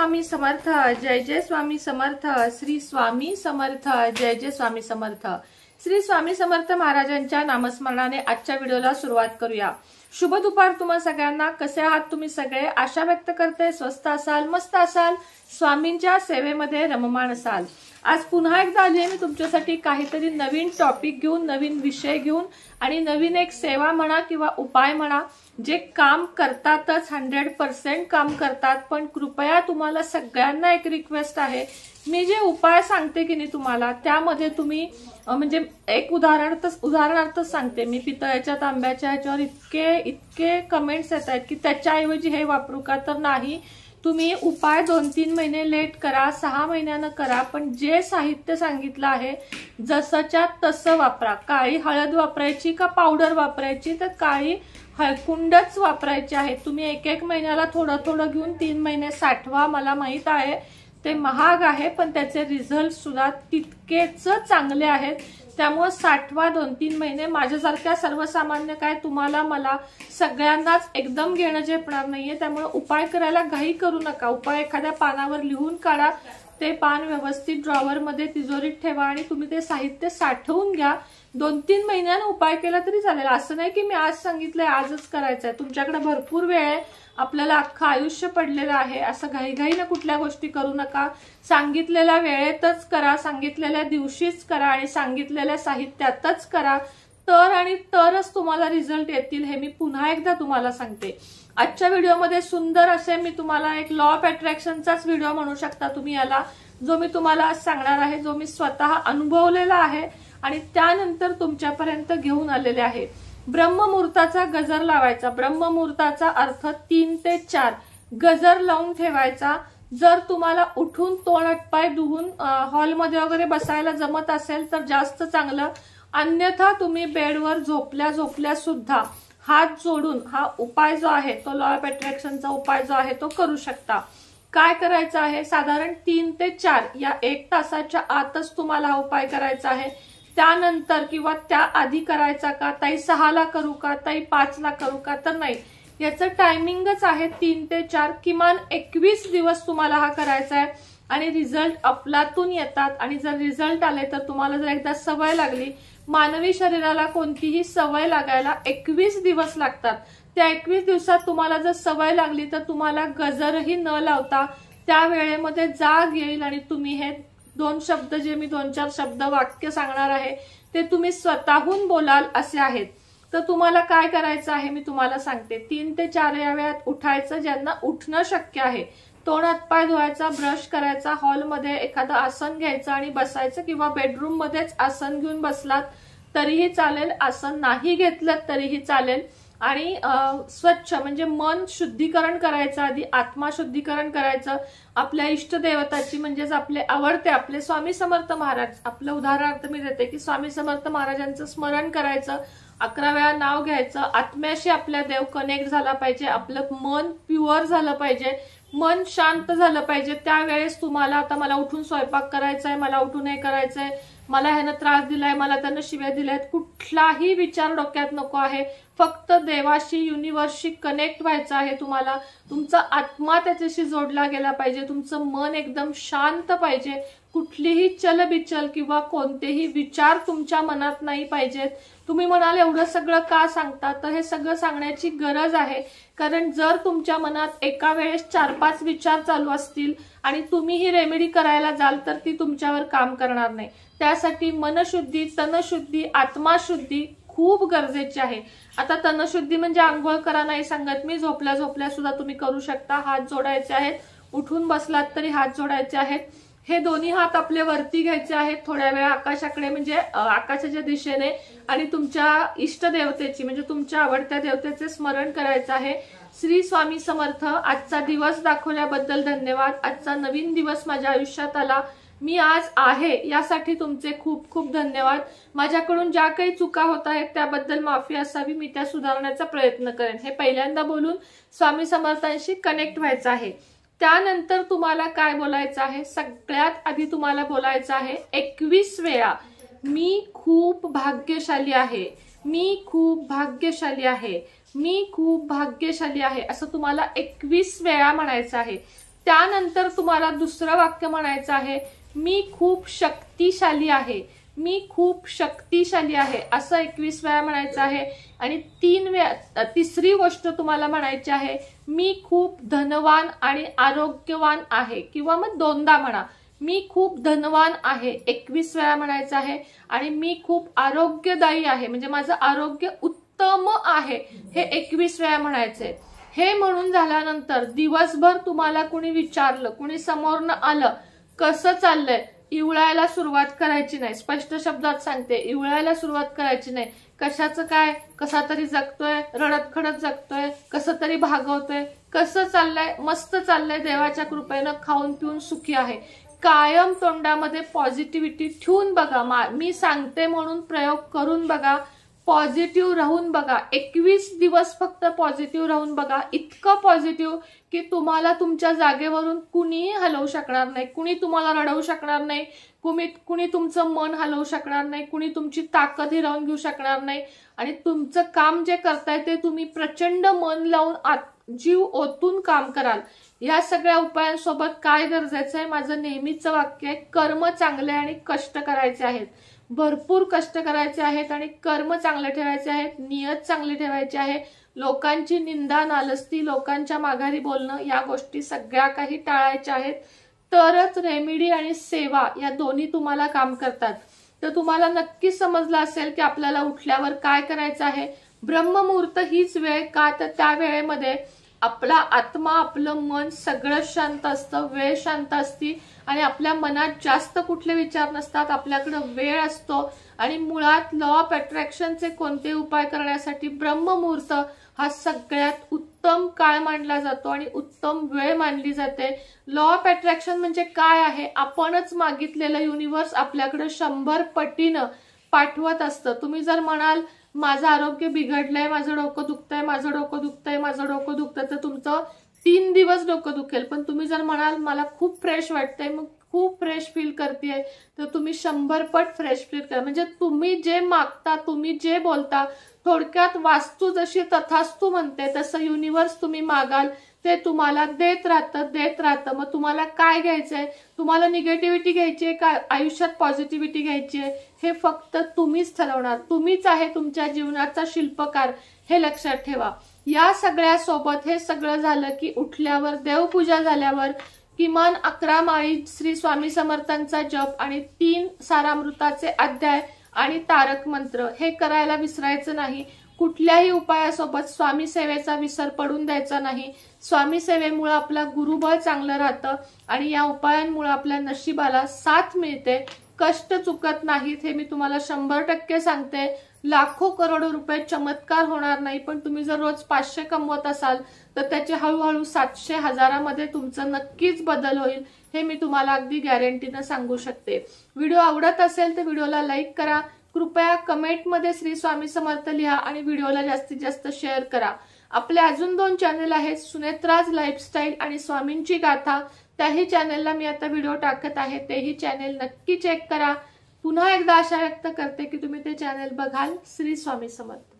स्वामी समर्थ जय जय स्वामी समर्थ श्री स्वामी समर्थ जय जय स्वामी समर्थ श्री स्वामी समर्थ महाराजांच्या नामस्मरणाने आजच्या व्हिडिओला सुरुवात करूया शुभ दुपार तुम्हा सगळ्यांना कसे आहात तुम्ही सगळे आशा व्यक्त करते स्वस्त असाल मस्त असाल स्वामींच्या सेवेमध्ये रममाण असाल आज पुन्हा एकदा आली मी तुमच्यासाठी काहीतरी नवीन टॉपिक घेऊन नवीन विषय घेऊन आणि नवीन एक सेवा म्हणा किंवा उपाय म्हणा जे काम करतातच हंड्रेड पर्सेंट काम करतात पण कृपया तुम्हाला सगळ्यांना एक रिक्वेस्ट आहे मी जे उपाय सांगते की नाही तुम्हाला त्यामध्ये तुम्ही म्हणजे एक उदाहरणार्थच उदाहरणार्थच सांगते मी पितळ्याच्या तांब्याच्या ह्याच्यावर इतके इतके कमेंट्स येत आहेत की त्याच्याऐवजी हे वापरू का तर नाही तुम्ही उपाय दोन तीन महिने लेट करा सहा महिन्यानं करा पण जे साहित्य सांगितलं आहे जसंच्या तसं वापरा काळी हळद वापरायची का पावडर वापरायची तर काळी हळकुंडच वापरायची आहे तुम्ही एक एक महिन्याला थोडं थोडं घेऊन तीन महिने साठवा मला माहीत आहे ते महाग आहे पण त्याचे रिझल्ट सुद्धा तितकेच चांगले आहेत त्यामुळे साठवा दोन तीन महिने माझ्यासारख्या सर्वसामान्य काय तुम्हाला मला सगळ्यांनाच एकदम घेणं झेपणार नाहीये त्यामुळे उपाय करायला घाई करू नका उपाय एखाद्या पानावर लिहून काढा ते पान व्यवस्थित ड्रॉवरमध्ये तिजोरीत ठेवा आणि तुम्ही ते साहित्य साठवून घ्या दोन तीन महिन्यानं उपाय केला तरी चालेल असं नाही की मी आज सांगितलंय आजच करायचं आहे तुमच्याकडे भरपूर वेळ आहे आपल्याला अख्खं आयुष्य पडलेलं आहे असं घाईघाईनं कुठल्या गोष्टी करू नका सांगितलेल्या वेळेतच करा सांगितलेल्या दिवशीच करा आणि सांगितलेल्या साहित्यातच करा तर आणि तरच तुम्हाला रिझल्ट येतील हे मी पुन्हा एकदा तुम्हाला सांगते आजच्या व्हिडिओमध्ये सुंदर असे मी तुम्हाला एक लॉ ऑफ अट्रॅक्शनचाच व्हिडिओ म्हणू शकता तुम्ही याला जो मी तुम्हाला आज सांगणार आहे जो मी स्वतः अनुभवलेला आहे आणि त्यानंतर तुमच्यापर्यंत घेऊन आलेले आहे ब्रह्ममुहूर्ताचा गजर लावायचा ब्रह्ममुहूर्ताचा अर्थ तीन ते चार गजर लावून ठेवायचा जर तुम्हाला उठून तोंडपाय दुहून हॉलमध्ये वगैरे बसायला जमत असेल तर जास्त चांगलं अन्यथा तुम्ही बेडवर झोपल्या झोपल्या सुद्धा हात जोडून हा उपाय जो आहे तो लॉ ऑफ अट्रॅक्शनचा उपाय जो आहे तो करू शकता काय करायचं आहे साधारण तीन ते चार या एक तासाच्या आतच तुम्हाला हा उपाय करायचा आहे त्यानंतर किंवा त्या आधी करायचा का ताई सहाला करू का ताई पाचला करू का तर नाही याचं टायमिंगच आहे तीन ते चार किमान एकवीस दिवस तुम्हाला हा करायचा आहे आणि रिझल्ट अफलातून येतात आणि जर रिझल्ट आले तर तुम्हाला जर एकदा सवय लागली मानवी शरीराला कोणतीही सवय लागायला एकवीस दिवस लागतात त्या एकवीस दिवसात तुम्हाला जर सवय लागली तर तुम्हाला गजरही न लावता त्या वेळेमध्ये जाग येईल आणि तुम्ही हे दोन शब्द जे मी दोन चार शब्द वाक्य सांगणार आहे ते तुम्ही स्वतःहून बोलाल असे आहेत तर तुम्हाला काय करायचं आहे मी तुम्हाला सांगते तीन ते चार या वेळात उठायचं ज्यांना उठणं शक्य आहे तोंड हातपाय धुवायचा ब्रश करायचा हॉलमध्ये एखादं आसन घ्यायचं आणि बसायचं किंवा बेडरूम मध्येच आसन घेऊन बसलात तरीही चालेल आसन नाही घेतलं तरीही चालेल आणि स्वच्छ म्हणजे मन शुद्धीकरण करायचं आधी आत्मा शुद्धीकरण करायचं आपल्या इष्टदेवताची म्हणजेच आपले आवडते आपले स्वामी समर्थ महाराज आपलं उदाहरणार्थ मी देते की स्वामी समर्थ महाराजांचं स्मरण करायचं अकरा वेळा नाव घ्यायचं आत्म्याशी आपल्या देव कनेक्ट झाला पाहिजे आपलं मन प्युअर झालं पाहिजे मन शांत झालं पाहिजे त्यावेळेस तुम्हाला आता मला उठून स्वयंपाक करायचा आहे मला उठून हे आहे मला ह्यानं त्रास दिलाय मला त्यानं शिव्या दिल्यात कुठलाही विचार डोक्यात नको आहे फक्त देवाशी युनिवर्सशी कनेक्ट व्हायचं आहे तुम्हाला तुमचा आत्मा त्याच्याशी जोडला गेला पाहिजे तुमचं मन एकदम शांत पाहिजे कुठलीही चलबिचल किंवा कोणतेही विचार तुमच्या मनात नाही पाहिजेत तुम्ही म्हणाल एवढं सगळं का सांगता तर हे सगळं सांगण्याची गरज आहे कारण जर तुमच्या मनात एका वेळेस चार पाच विचार चालू असतील आणि तुम्ही ही रेमेडी करायला जाल तर ती तुमच्यावर काम करणार नाही त्यासाठी मनशुद्धी तनशुद्धी आत्माशुद्धी खूप गरजेची आहे आता तनशुद्धी म्हणजे आंघोळ करा नाही सांगत मी झोपल्या झोपल्या सुद्धा तुम्ही करू शकता हात जोडायचे आहेत उठून बसलात तरी हात जोडायचे आहेत हे दोन्ही हात आपले वरती घ्यायचे आहेत थोड्या वेळा आकाशाकडे म्हणजे आकाशाच्या दिशेने आणि तुमच्या इष्ट देवतेची म्हणजे तुमच्या आवडत्या देवतेचे स्मरण करायचं आहे श्री स्वामी समर्थ आजचा दिवस दाखवल्याबद्दल धन्यवाद आजचा नवीन दिवस माझ्या आयुष्यात आला मी आज आहे यासाठी तुमचे खूप खूप धन्यवाद माझ्याकडून ज्या काही चुका होत आहेत त्याबद्दल माफी असावी मी त्या सुधारण्याचा प्रयत्न करेन हे पहिल्यांदा बोलून स्वामी समर्थांशी कनेक्ट व्हायचं आहे त्यानंतर तुम्हाला काय बोलायचं आहे सगळ्यात आधी तुम्हाला बोलायचं आहे एकवीस वेळा मी खूप भाग्यशाली आहे मी खूप भाग्यशाली आहे मी खूप भाग्यशाली आहे असं तुम्हाला एकवीस वेळा म्हणायचं आहे त्यानंतर तुम्हाला दुसरं वाक्य म्हणायचं आहे मी खूप शक्तिशाली आहे मी खूप शक्तिशाली आहे असं एकवीस वेळा म्हणायचं आहे आणि तीन वेळा तिसरी गोष्ट तुम्हाला म्हणायची आहे मी खूप धनवान आणि आरोग्यवान आहे किंवा मग दोनदा म्हणा मी खूप धनवान आहे एकवीस वेळा म्हणायचं आहे आणि मी खूप आरोग्यदायी आहे म्हणजे माझं आरोग्य उत्तम आहे हे एकवीस वेळा म्हणायचंय हे म्हणून झाल्यानंतर दिवसभर तुम्हाला कुणी विचारलं कुणी समोरनं आलं कसं चाललंय इवळायला सुरुवात करायची नाही स्पष्ट शब्दात सांगते इवळायला सुरुवात करायची नाही कशाचं काय कसा तरी जगतोय रडत खडत जगतोय कसं तरी भागवतोय कसं चाललंय मस्त चाललंय देवाच्या कृपेनं खाऊन पिऊन सुखी आहे कायम तोंडामध्ये पॉझिटिव्हिटी ठेवून बघा मी सांगते म्हणून प्रयोग करून बघा पॉझिटिव्ह राहून बघा एकवीस दिवस फक्त पॉझिटिव्ह राहून बघा इतकं पॉझिटिव्ह की तुम्हाला तुमच्या जागेवरून कुणीही हलवू शकणार नाही कुणी तुम्हाला रडवू शकणार नाही कुणी कुणी तुमचं मन हलवू शकणार नाही कुणी तुमची ताकद हिरावून घेऊ शकणार नाही आणि तुमचं काम जे करताय ते तुम्ही प्रचंड मन लावून जीव ओतून काम कराल या सगळ्या उपायांसोबत काय गरजेचं आहे माझं नेहमीचं वाक्य आहे कर्म चांगले आणि कष्ट करायचे आहेत भरपूर कष्ट करायचे आहेत आणि कर्म चांगले ठेवायचे आहेत नियत चांगली ठेवायची आहे लोकांची निंदा नालस्ती लोकांच्या माघारी बोलणं या गोष्टी सगळ्या काही टाळायच्या आहेत तरच रेमिडी आणि सेवा या दोन्ही तुम्हाला काम करतात तर तुम्हाला नक्कीच समजलं असेल की आपल्याला उठल्यावर काय करायचं आहे ब्रह्ममुहूर्त हीच वेळ का तर त्या वेळेमध्ये आपला आत्मा आपलं मन सगळं शांत असतं वेळ शांत असती आणि आपल्या मनात जास्त कुठले विचार नसतात आपल्याकडं वेळ असतो आणि मुळात लॉ ऑफ अट्रॅक्शनचे कोणते उपाय करण्यासाठी ब्रह्ममुहूर्त हा सगळ्यात उत्तम काळ मानला जातो आणि उत्तम वेळ मानली जाते लॉ ऑफ अट्रॅक्शन म्हणजे काय आहे आपणच मागितलेलं युनिव्हर्स आपल्याकडं शंभर पटीनं पाठवत असतं तुम्ही जर म्हणाल माझं आरोग्य बिघडलंय माझं डोकं दुखतंय माझं डोकं दुखतंय माझं डोकं दुखतंय तर तुमचं तीन दिवस डोकं दुखेल पण तुम्ही जर म्हणाल मला खूप फ्रेश वाटतंय मग खूप फ्रेश फील करते तर तुम्ही शंभर पट फ्रेश फील करा म्हणजे तुम्ही जे मागता तुम्ही जे बोलता थोडक्यात वास्तू जशी तथास्तू म्हणते तसं युनिव्हर्स तुम्ही मागाल ते तुम्हाला देत राहतं देत राहतं मग तुम्हाला काय घ्यायचंय तुम्हाला निगेटिव्हिटी घ्यायची आहे का आयुष्यात पॉझिटिव्हिटी घ्यायची आहे हे फक्त तुम्हीच ठरवणार तुम्हीच आहे तुमच्या जीवनाचा शिल्पकार हे लक्षात ठेवा या सगळ्या सोबत हे सगळं झालं की उठल्यावर देवपूजा झाल्यावर किमान अकरा माळी श्री स्वामी समर्थांचा जप आणि तीन सारामृताचे अध्याय आणि तारक मंत्र हे करायला विसरायचं नाही कुठल्याही उपायासोबत स्वामी सेवेचा विसर पडून द्यायचा नाही स्वामी सेवेमुळे आपला गुरुबळ चांगलं राहतं आणि या उपायांमुळे आपल्या नशिबाला साथ मिळते कष्ट चुकत नाहीत हे मी तुम्हाला शंभर टक्के सांगते लाखो करोडो रुपये चमत्कार होणार नाही पण तुम्ही जर रोज पाचशे कमवत असाल तर त्याचे हळूहळू सातशे हजारामध्ये तुमचं नक्कीच बदल होईल हे मी तुम्हाला अगदी गॅरंटीनं सांगू शकते व्हिडिओ आवडत असेल तर व्हिडिओला लाईक करा कृपया कमेंटमध्ये श्री स्वामी समर्थ लिहा आणि व्हिडिओला जास्तीत जास्त शेअर करा आपले अजून दोन चॅनल आहेत सुनेत्राज लाईफस्टाईल आणि स्वामींची गाथा त्याही चॅनलला मी आता व्हिडिओ टाकत आहे तेही चॅनेल नक्की चेक करा पुन्हा एकदा आशा व्यक्त करते की तुम्ही ते चॅनेल बघाल श्री स्वामी समर्थ